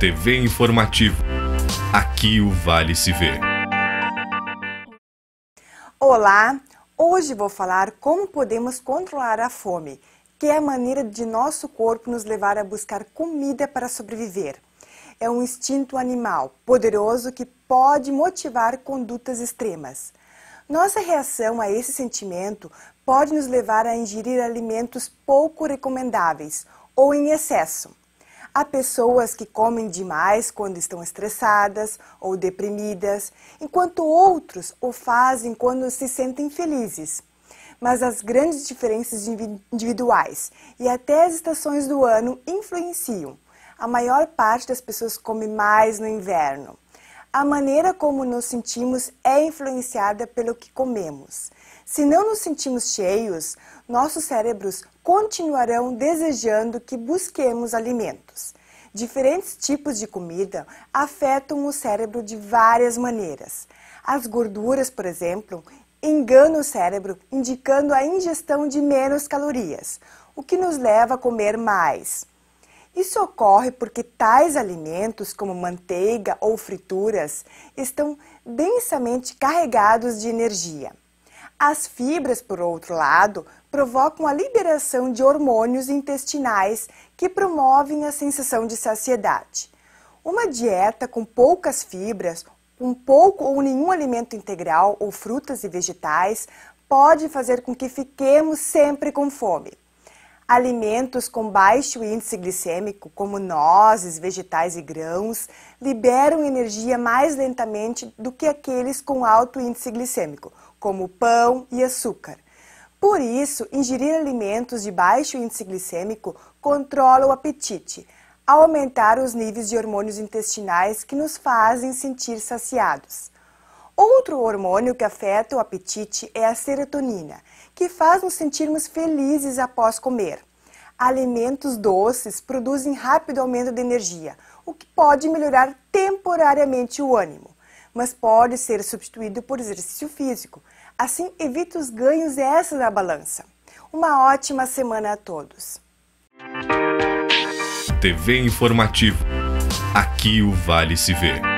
TV Informativo. Aqui o Vale se vê. Olá, hoje vou falar como podemos controlar a fome, que é a maneira de nosso corpo nos levar a buscar comida para sobreviver. É um instinto animal poderoso que pode motivar condutas extremas. Nossa reação a esse sentimento pode nos levar a ingerir alimentos pouco recomendáveis ou em excesso. Há pessoas que comem demais quando estão estressadas ou deprimidas, enquanto outros o fazem quando se sentem felizes. Mas as grandes diferenças individuais e até as estações do ano influenciam. A maior parte das pessoas come mais no inverno. A maneira como nos sentimos é influenciada pelo que comemos. Se não nos sentimos cheios, nossos cérebros continuarão desejando que busquemos alimentos. Diferentes tipos de comida afetam o cérebro de várias maneiras. As gorduras, por exemplo, enganam o cérebro, indicando a ingestão de menos calorias, o que nos leva a comer mais. Isso ocorre porque tais alimentos, como manteiga ou frituras, estão densamente carregados de energia. As fibras, por outro lado, provocam a liberação de hormônios intestinais que promovem a sensação de saciedade. Uma dieta com poucas fibras, um pouco ou nenhum alimento integral ou frutas e vegetais pode fazer com que fiquemos sempre com fome. Alimentos com baixo índice glicêmico, como nozes, vegetais e grãos, liberam energia mais lentamente do que aqueles com alto índice glicêmico, como pão e açúcar. Por isso, ingerir alimentos de baixo índice glicêmico controla o apetite, ao aumentar os níveis de hormônios intestinais que nos fazem sentir saciados. Outro hormônio que afeta o apetite é a serotonina, que faz nos sentirmos felizes após comer. Alimentos doces produzem rápido aumento de energia, o que pode melhorar temporariamente o ânimo, mas pode ser substituído por exercício físico. Assim, evita os ganhos extras na balança. Uma ótima semana a todos. TV Informativo. Aqui o Vale se vê.